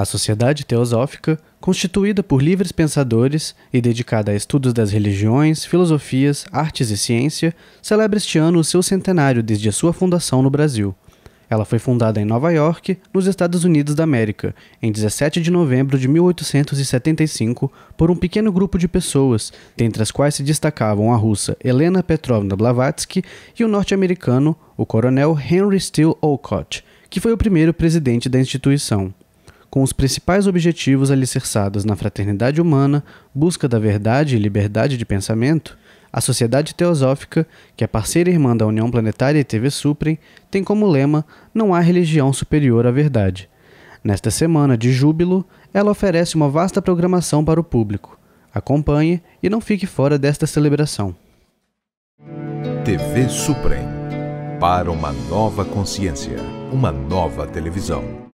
A Sociedade Teosófica, constituída por livres pensadores e dedicada a estudos das religiões, filosofias, artes e ciência, celebra este ano o seu centenário desde a sua fundação no Brasil. Ela foi fundada em Nova York, nos Estados Unidos da América, em 17 de novembro de 1875, por um pequeno grupo de pessoas, dentre as quais se destacavam a russa Helena Petrovna Blavatsky e o norte-americano, o coronel Henry Steele Olcott, que foi o primeiro presidente da instituição com os principais objetivos alicerçados na fraternidade humana, busca da verdade e liberdade de pensamento, a Sociedade Teosófica, que é parceira irmã da União Planetária e TV Suprem, tem como lema Não há religião superior à verdade. Nesta semana de júbilo, ela oferece uma vasta programação para o público. Acompanhe e não fique fora desta celebração. TV Suprem para uma nova consciência, uma nova televisão.